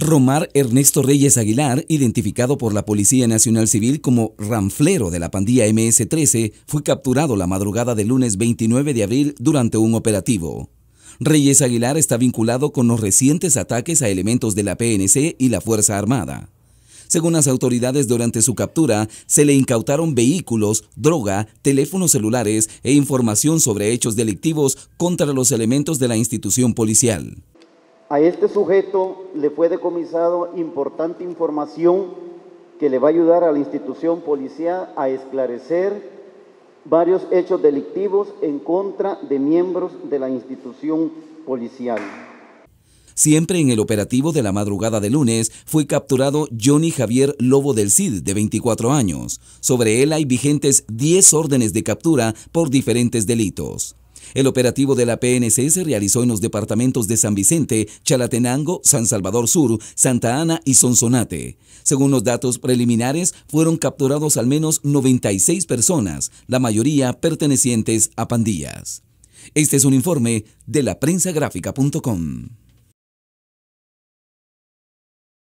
Romar Ernesto Reyes Aguilar, identificado por la Policía Nacional Civil como Ramflero de la pandilla MS-13, fue capturado la madrugada del lunes 29 de abril durante un operativo. Reyes Aguilar está vinculado con los recientes ataques a elementos de la PNC y la Fuerza Armada. Según las autoridades, durante su captura se le incautaron vehículos, droga, teléfonos celulares e información sobre hechos delictivos contra los elementos de la institución policial. A este sujeto le fue decomisado importante información que le va a ayudar a la institución policial a esclarecer varios hechos delictivos en contra de miembros de la institución policial. Siempre en el operativo de la madrugada de lunes fue capturado Johnny Javier Lobo del Cid, de 24 años. Sobre él hay vigentes 10 órdenes de captura por diferentes delitos. El operativo de la PNC se realizó en los departamentos de San Vicente, Chalatenango, San Salvador Sur, Santa Ana y Sonsonate. Según los datos preliminares, fueron capturados al menos 96 personas, la mayoría pertenecientes a pandillas. Este es un informe de la